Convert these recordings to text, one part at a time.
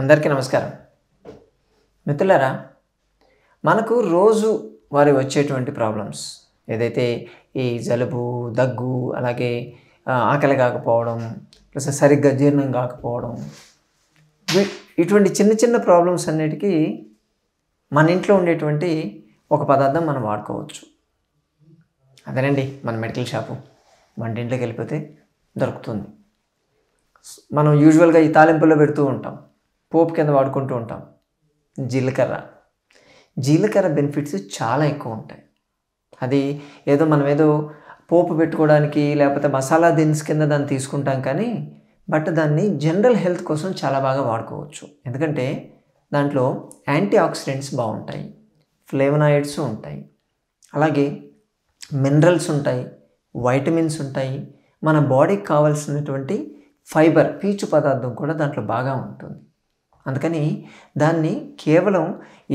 అందరికీ నమస్కారం మిత్రులారా మనకు రోజు వారి వచ్చేటువంటి ప్రాబ్లమ్స్ ఏదైతే ఈ జలుబు దగ్గు అలాగే ఆకలి కాకపోవడం ప్లస్ సరిగ్గా జీర్ణం కాకపోవడం ఇటువంటి చిన్న చిన్న ప్రాబ్లమ్స్ అన్నిటికీ మన ఇంట్లో ఉండేటువంటి ఒక పదార్థం మనం వాడుకోవచ్చు అదేనండి మన మెడికల్ షాపు వంటింట్లోకి వెళ్ళిపోతే దొరుకుతుంది మనం యూజువల్గా ఈ తాలింపులో పెడుతూ ఉంటాం పోపు కింద వాడుకుంటూ ఉంటాం జీలకర్ర జీలకర్ర బెనిఫిట్స్ చాలా ఎక్కువ ఉంటాయి అది ఏదో మనం ఏదో పోపు పెట్టుకోవడానికి లేకపోతే మసాలా దిన్స్ కింద దాన్ని తీసుకుంటాం కానీ బట్ దాన్ని జనరల్ హెల్త్ కోసం చాలా బాగా వాడుకోవచ్చు ఎందుకంటే దాంట్లో యాంటీ ఆక్సిడెంట్స్ బాగుంటాయి ఫ్లేవనాయిడ్స్ ఉంటాయి అలాగే మినరల్స్ ఉంటాయి వైటమిన్స్ ఉంటాయి మన బాడీకి కావాల్సినటువంటి ఫైబర్ పీచు పదార్థం కూడా దాంట్లో బాగా ఉంటుంది అందుకని దాన్ని కేవలం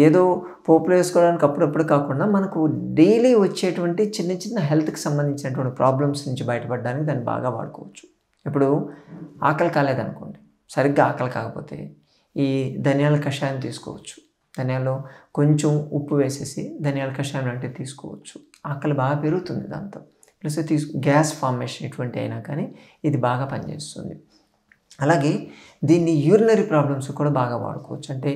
ఏదో పోపులు వేసుకోవడానికి అప్పుడప్పుడు కాకుండా మనకు డైలీ వచ్చేటువంటి చిన్న చిన్న హెల్త్కి సంబంధించినటువంటి ప్రాబ్లమ్స్ నుంచి బయటపడడానికి దాన్ని బాగా వాడుకోవచ్చు ఇప్పుడు ఆకలి కాలేదనుకోండి సరిగ్గా ఆకలి కాకపోతే ఈ ధనియాల కషాయం తీసుకోవచ్చు ధనియాలో కొంచెం ఉప్పు వేసేసి ధనియాల కషాయం లాంటివి తీసుకోవచ్చు ఆకలి బాగా పెరుగుతుంది దాంతో ప్లస్ తీసు గ్యాస్ ఫార్మేషన్ ఇటువంటి అయినా కానీ ఇది బాగా పనిచేస్తుంది అలాగే దీన్ని యూరినరీ ప్రాబ్లమ్స్ కూడా బాగా వాడుకోవచ్చు అంటే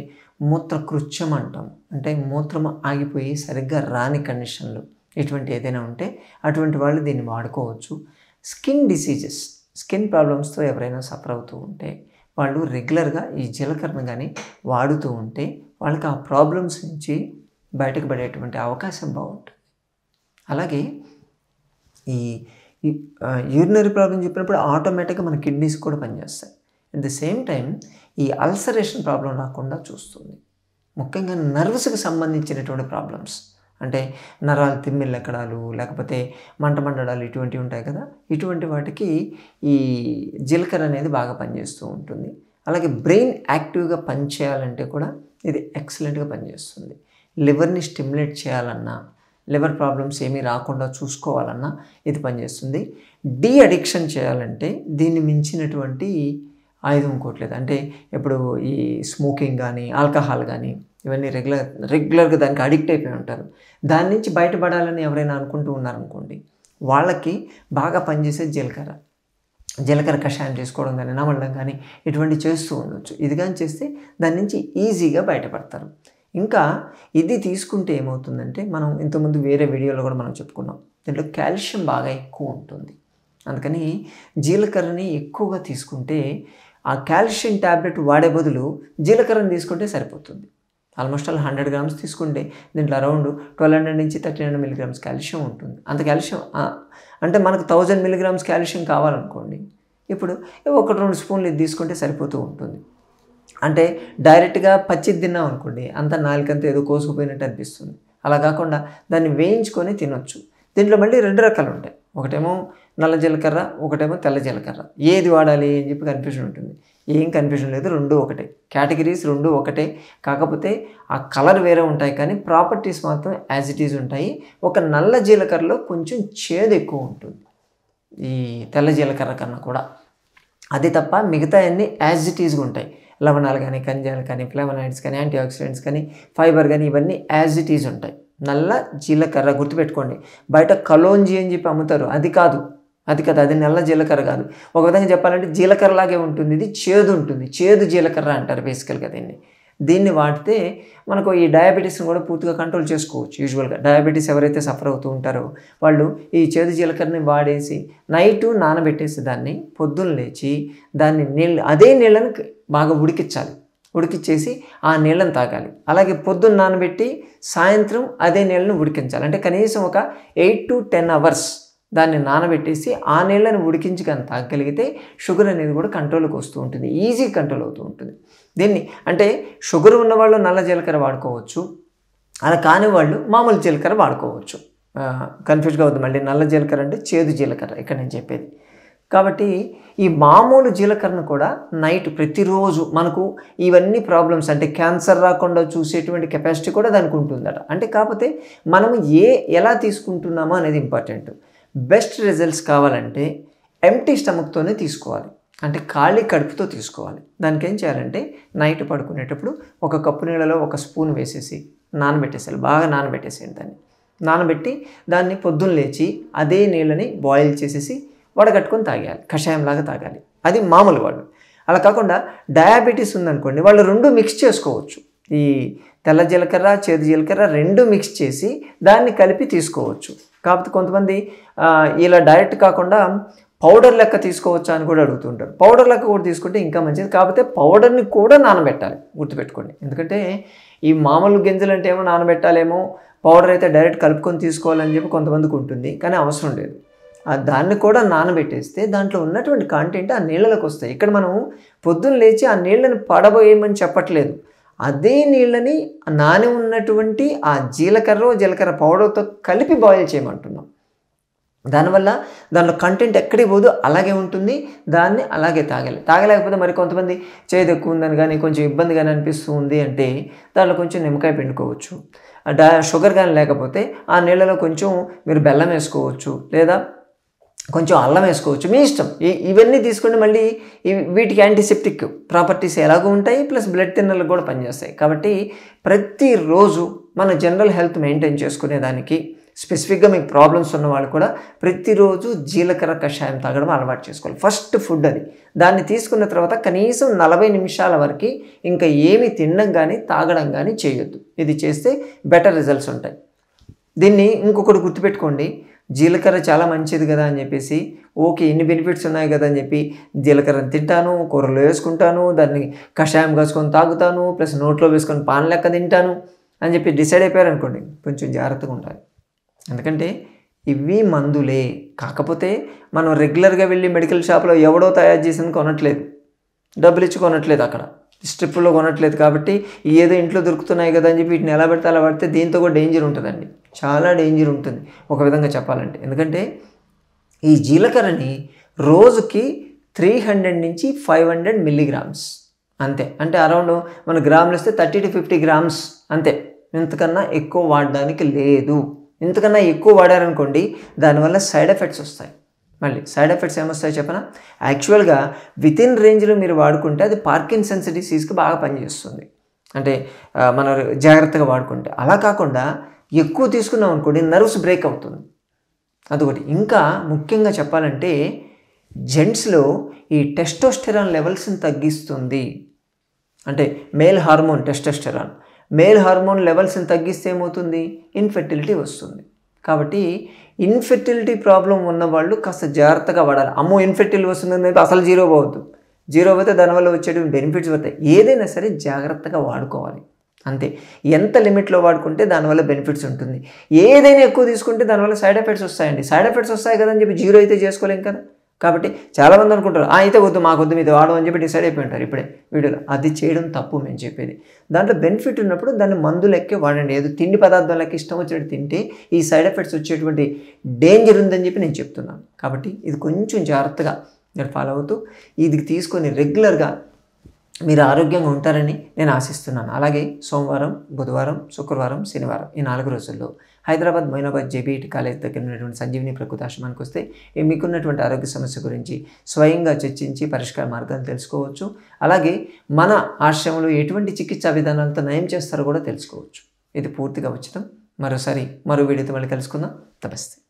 మూత్ర కృత్యం అంటాం అంటే మూత్రం ఆగిపోయి సరిగ్గా రాని కండిషన్లు ఇటువంటి ఏదైనా ఉంటే అటువంటి వాళ్ళు దీన్ని వాడుకోవచ్చు స్కిన్ డిసీజెస్ స్కిన్ ప్రాబ్లమ్స్తో ఎవరైనా సఫర్ అవుతూ ఉంటే వాళ్ళు రెగ్యులర్గా ఈ జీలకర్ణ కానీ వాడుతూ ఉంటే వాళ్ళకి ఆ ప్రాబ్లమ్స్ నుంచి బయటకు పడేటువంటి అవకాశం బాగుంటుంది అలాగే ఈ యూరినరీ ప్రాబ్లం చెప్పినప్పుడు ఆటోమేటిక్గా మన కిడ్నీస్ కూడా పనిచేస్తాయి అట్ ద సేమ్ టైం ఈ అల్సరేషన్ ప్రాబ్లం రాకుండా చూస్తుంది ముఖ్యంగా నర్వ్స్కి సంబంధించినటువంటి ప్రాబ్లమ్స్ అంటే నరాలు తిమ్మిళ్ళెక్కడాలు లేకపోతే మంట మండడాలు ఇటువంటివి ఉంటాయి కదా ఇటువంటి వాటికి ఈ జీలకర్ర అనేది బాగా పనిచేస్తూ ఉంటుంది అలాగే బ్రెయిన్ యాక్టివ్గా పనిచేయాలంటే కూడా ఇది ఎక్సలెంట్గా పనిచేస్తుంది లివర్ని స్టిమ్యులేట్ చేయాలన్నా లివర్ ప్రాబ్లమ్స్ ఏమీ రాకుండా చూసుకోవాలన్నా ఇది పనిచేస్తుంది డీ అడిక్షన్ చేయాలంటే దీన్ని మించినటువంటి ఆయుధం ఇంకోట్లేదు అంటే ఇప్పుడు ఈ స్మోకింగ్ కానీ ఆల్కహాల్ కానీ ఇవన్నీ రెగ్యులర్ రెగ్యులర్గా దానికి అడిక్ట్ అయిపోయి ఉంటారు దాని నుంచి బయటపడాలని ఎవరైనా అనుకుంటూ ఉన్నారనుకోండి వాళ్ళకి బాగా పనిచేసే జీలకర్ర జీలకర్ర కషాయం చేసుకోవడం కానీ నమలడం కానీ ఇటువంటి చేస్తూ ఉండొచ్చు ఇది కానీ చేస్తే దాని నుంచి ఈజీగా బయటపడతారు ఇంకా ఇది తీసుకుంటే ఏమవుతుందంటే మనం ఇంతకుముందు వేరే వీడియోలో కూడా మనం చెప్పుకున్నాం దీంట్లో కాల్షియం బాగా ఎక్కువ ఉంటుంది అందుకని జీలకర్రని ఎక్కువగా తీసుకుంటే ఆ కాల్షియం ట్యాబ్లెట్ వాడే బదులు జీలకర్రని తీసుకుంటే సరిపోతుంది ఆల్మోస్ట్ ఆల్ హండ్రెడ్ గ్రామ్స్ తీసుకుంటే దీంట్లో అరౌండ్ ట్వెల్వ్ హండ్రెడ్ నుంచి థర్టీన్ హండ్రెడ్ మిలిగ్రామ్స్ కాల్షియం ఉంటుంది అంత కాల్షియం అంటే మనకు థౌజండ్ మిలిగ్రామ్స్ కాల్షియం కావాలనుకోండి ఇప్పుడు ఒకటి రెండు స్పూన్లు ఇది తీసుకుంటే సరిపోతూ ఉంటుంది అంటే డైరెక్ట్గా పచ్చి తిన్నాం అనుకోండి అంత నాలుకంతా ఏదో కోసుకుపోయినట్టు అనిపిస్తుంది అలా కాకుండా దాన్ని వేయించుకొని తినొచ్చు దీంట్లో మళ్ళీ రెండు రకాలు ఉంటాయి ఒకటేమో నల్ల జీలకర్ర ఒకటేమో తెల్ల జీలకర్ర ఏది వాడాలి అని చెప్పి కన్ఫ్యూజన్ ఉంటుంది ఏం కన్ఫ్యూజన్ లేదు రెండు ఒకటే కేటగిరీస్ రెండు ఒకటే కాకపోతే ఆ కలర్ వేరే ఉంటాయి కానీ ప్రాపర్టీస్ మాత్రం యాజ్ ఇట్ ఈజ్ ఉంటాయి ఒక నల్ల జీలకర్రలో కొంచెం చేదు ఎక్కువ ఉంటుంది ఈ తెల్ల జీలకర్ర కన్నా కూడా అది తప్ప మిగతా అన్నీ యాజ్ ఇట్ ఈజ్గా ఉంటాయి లవణాలు కానీ ఖనిజాలు కానీ ఫ్లేవనాయిడ్స్ కానీ యాంటీ ఆక్సిడెంట్స్ కానీ ఫైబర్ కానీ ఇవన్నీ యాజ్ ఇట్ ఈజ్ ఉంటాయి నల్ల జీలకర్ర గుర్తుపెట్టుకోండి బయట కలోంజి అని చెప్పి అమ్ముతారు అది కాదు అది కదా అది నల్ల జీలకర్ర కాదు ఒక విధంగా చెప్పాలంటే జీలకర్రలాగే ఉంటుంది ఇది చేదు ఉంటుంది చేదు జీలకర్ర అంటారు బేసికల్గా దీన్ని దీన్ని వాడితే మనకు ఈ డయాబెటీస్ని కూడా పూర్తిగా కంట్రోల్ చేసుకోవచ్చు యూజువల్గా డయాబెటీస్ ఎవరైతే సఫర్ అవుతూ ఉంటారో వాళ్ళు ఈ చేదు జీలకర్రని వాడేసి నైటు నానబెట్టేసి దాన్ని పొద్దున్న లేచి దాన్ని నీళ్ళు అదే నీళ్ళని బాగా ఉడికించాలి ఉడికిచ్చేసి ఆ నీళ్ళని తాగాలి అలాగే పొద్దున్న నానబెట్టి సాయంత్రం అదే నీళ్ళని ఉడికించాలి అంటే కనీసం ఒక ఎయిట్ టు టెన్ అవర్స్ దాన్ని నానబెట్టేసి ఆ నీళ్ళని ఉడికించి కానీ తాగగలిగితే షుగర్ అనేది కూడా కంట్రోల్కి వస్తూ ఉంటుంది ఈజీ కంట్రోల్ అవుతూ ఉంటుంది దీన్ని అంటే షుగర్ ఉన్న వాళ్ళు నల్ల జీలకర్ర వాడుకోవచ్చు అలా కాని వాళ్ళు మామూలు జీలకర్ర వాడుకోవచ్చు కన్ఫ్యూజ్గా అవుతుంది మళ్ళీ నల్ల జీలకర్ర అంటే చేదు జీలకర్ర ఇక్కడ నేను చెప్పేది కాబట్టి ఈ మామూలు జీలకర్రను కూడా నైట్ ప్రతిరోజు మనకు ఇవన్నీ ప్రాబ్లమ్స్ అంటే క్యాన్సర్ రాకుండా చూసేటువంటి కెపాసిటీ కూడా దానికి ఉంటుందట అంటే కాకపోతే మనం ఏ ఎలా తీసుకుంటున్నామో అనేది ఇంపార్టెంట్ బెస్ట్ రిజల్ట్స్ కావాలంటే ఎంటీ స్టమక్తోనే తీసుకోవాలి అంటే ఖాళీ కడుపుతో తీసుకోవాలి దానికి ఏం చేయాలంటే నైట్ పడుకునేటప్పుడు ఒక కప్పు నీళ్ళలో ఒక స్పూన్ వేసేసి నానబెట్టేసేయాలి బాగా నానబెట్టేసేయండి దాన్ని నానబెట్టి దాన్ని పొద్దున్న లేచి అదే నీళ్ళని బాయిల్ చేసేసి వడగట్టుకొని తాగాలి కషాయంలాగా తాగాలి అది మామూలు వాళ్ళు అలా కాకుండా డయాబెటీస్ ఉందనుకోండి వాళ్ళు రెండు మిక్స్ చేసుకోవచ్చు ఈ తెల్ల జీలకర్ర చేదు జీలకర్ర రెండు మిక్స్ చేసి దాన్ని కలిపి తీసుకోవచ్చు కాకపోతే కొంతమంది ఇలా డైరెక్ట్ కాకుండా పౌడర్ లెక్క తీసుకోవచ్చా అని కూడా అడుగుతుంటారు పౌడర్ లెక్క కూడా తీసుకుంటే ఇంకా మంచిది కాకపోతే పౌడర్ని కూడా నానబెట్టాలి గుర్తుపెట్టుకోండి ఎందుకంటే ఈ మామూలు గింజలు అంటే ఏమో నానబెట్టాలేమో పౌడర్ అయితే డైరెక్ట్ కలుపుకొని తీసుకోవాలని చెప్పి కొంతమందికి ఉంటుంది కానీ అవసరం లేదు ఆ దాన్ని కూడా నానబెట్టేస్తే దాంట్లో ఉన్నటువంటి కాంటెంట్ ఆ నీళ్ళలోకి వస్తాయి ఇక్కడ మనం పొద్దున్న లేచి ఆ నీళ్ళని పడబోయేమని చెప్పట్లేదు అదే నీళ్ళని నాని ఉన్నటువంటి ఆ జీలకర్ర జీలకర్ర పౌడర్తో కలిపి బాయిల్ చేయమంటున్నాం దానివల్ల దానిలో కంటెంట్ ఎక్కడికి పోదు అలాగే ఉంటుంది దాన్ని అలాగే తాగాలి తాగలేకపోతే మరి కొంతమంది చేదు ఎక్కువ ఉందని కానీ కొంచెం ఇబ్బంది కానీ అనిపిస్తుంది అంటే దానిలో కొంచెం నిమ్మకాయ పిండుకోవచ్చు డా షుగర్ కానీ లేకపోతే ఆ నీళ్ళలో కొంచెం మీరు బెల్లం వేసుకోవచ్చు లేదా కొంచెం అల్లం వేసుకోవచ్చు మీ ఇష్టం ఇవన్నీ తీసుకుంటే మళ్ళీ వీటికి యాంటీసెప్టిక్ ప్రాపర్టీస్ ఎలాగో ఉంటాయి ప్లస్ బ్లడ్ తిన్నలకు కూడా పనిచేస్తాయి కాబట్టి ప్రతిరోజు మన జనరల్ హెల్త్ మెయింటైన్ చేసుకునేదానికి స్పెసిఫిక్గా మీకు ప్రాబ్లమ్స్ ఉన్న వాళ్ళు కూడా ప్రతిరోజు జీలకర్ర కషాయం తాగడం అలవాటు చేసుకోవాలి ఫస్ట్ ఫుడ్ అది దాన్ని తీసుకున్న తర్వాత కనీసం నలభై నిమిషాల వరకు ఇంకా ఏమి తినడం కానీ తాగడం కానీ చేయొద్దు ఇది చేస్తే బెటర్ రిజల్ట్స్ ఉంటాయి దీన్ని ఇంకొకటి గుర్తుపెట్టుకోండి జీలకర్ర చాలా మంచిది కదా అని చెప్పేసి ఓకే ఎన్ని బెనిఫిట్స్ ఉన్నాయి కదా అని చెప్పి జీలకర్రను తింటాను కూరలో వేసుకుంటాను దాన్ని కషాయం కాసుకొని తాగుతాను ప్లస్ నోట్లో వేసుకొని పాన్ లెక్క తింటాను అని చెప్పి డిసైడ్ అయిపోయారు అనుకోండి కొంచెం జాగ్రత్తగా ఉండాలి ఎందుకంటే ఇవి మందులే కాకపోతే మనం రెగ్యులర్గా వెళ్ళి మెడికల్ షాప్లో ఎవడో తయారు చేసింది కొనట్లేదు డబ్బులు ఇచ్చి కొనట్లేదు అక్కడ స్ట్రిప్లో కొనట్లేదు కాబట్టి ఏదో ఇంట్లో దొరుకుతున్నాయి కదా అని చెప్పి వీటిని ఎలా పెడితే అలా పడితే దీంతో కూడా డేంజర్ ఉంటుందండి చాలా డేంజర్ ఉంటుంది ఒక విధంగా చెప్పాలంటే ఎందుకంటే ఈ జీలకర్రని రోజుకి త్రీ హండ్రెడ్ నుంచి ఫైవ్ హండ్రెడ్ మిల్లీగ్రామ్స్ అంతే అంటే అరౌండ్ మన గ్రాములు వస్తే థర్టీ టు ఫిఫ్టీ గ్రామ్స్ అంతే ఇంతకన్నా ఎక్కువ వాడడానికి లేదు ఇంతకన్నా ఎక్కువ వాడారనుకోండి దానివల్ల సైడ్ ఎఫెక్ట్స్ వస్తాయి మళ్ళీ సైడ్ ఎఫెక్ట్స్ ఏమొస్తాయి చెప్పనా యాక్చువల్గా విత్ ఇన్ రేంజ్లో మీరు వాడుకుంటే అది పార్కిన్సన్స్ డిసీజ్కి బాగా పనిచేస్తుంది అంటే మనం జాగ్రత్తగా వాడుకుంటే అలా కాకుండా ఎక్కువ తీసుకున్నాం అనుకోండి నర్వ్స్ బ్రేక్ అవుతుంది అదొకటి ఇంకా ముఖ్యంగా చెప్పాలంటే జెంట్స్లో ఈ టెస్టోస్టెరాన్ లెవెల్స్ని తగ్గిస్తుంది అంటే male hormone testosterone male hormone లెవెల్స్ని తగ్గిస్తే ఏమవుతుంది ఇన్ఫెర్టిలిటీ వస్తుంది కాబట్టి ఇన్ఫెర్టిలిటీ ప్రాబ్లం ఉన్న వాళ్ళు కాస్త జాగ్రత్తగా వాడాలి అమ్మో ఇన్ఫెర్టిల్ వస్తుందని అసలు జీరో పోవద్దు జీరో అయితే దానివల్ల వచ్చేటువంటి బెనిఫిట్స్ పోతాయి ఏదైనా సరే జాగ్రత్తగా వాడుకోవాలి అంతే ఎంత లిమిట్లో వాడుకుంటే దానివల్ల బెనిఫిట్స్ ఉంటుంది ఏదైనా ఎక్కువ తీసుకుంటే దానివల్ల సైడ్ ఎఫెక్ట్స్ వస్తాయండి సైడ్ ఎఫెక్ట్స్ వస్తాయి కదని చెప్పి జీరో అయితే చేసుకోలేం కదా కాబట్టి చాలామంది అనుకుంటారు ఆ అయితే వద్దు వద్దు మీది వాడు అని చెప్పి డిసైడ్ అయిపోయి ఉంటారు ఇప్పుడే వీడియోలో అది చేయడం తప్పు మేము చెప్పేది దాంట్లో బెనిఫిట్ ఉన్నప్పుడు దాన్ని లెక్కే వాడండి ఏదో తిండి లెక్క ఇష్టం వచ్చినట్టు తింటే ఈ సైడ్ ఎఫెక్ట్స్ వచ్చేటువంటి డేంజర్ ఉందని చెప్పి నేను చెప్తున్నాను కాబట్టి ఇది కొంచెం జాగ్రత్తగా నేను ఫాలో అవుతూ ఇది తీసుకొని రెగ్యులర్గా మీరు ఆరోగ్యంగా ఉంటారని నేను ఆశిస్తున్నాను అలాగే సోమవారం బుధవారం శుక్రవారం శనివారం ఈ నాలుగు రోజుల్లో హైదరాబాద్ మొయినాబాద్ జేబీఈటి కాలేజ్ దగ్గర ఉన్నటువంటి సంజీవిని ఆశ్రమానికి వస్తే మీకున్నటువంటి ఆరోగ్య సమస్య గురించి స్వయంగా చర్చించి పరిష్కార మార్గాలు తెలుసుకోవచ్చు అలాగే మన ఆశ్రమంలో ఎటువంటి చికిత్సా విధానాలతో నయం చేస్తారో కూడా తెలుసుకోవచ్చు ఇది పూర్తిగా ఉచితం మరోసారి మరో వీడియోతో మళ్ళీ కలుసుకుందాం తపస్తే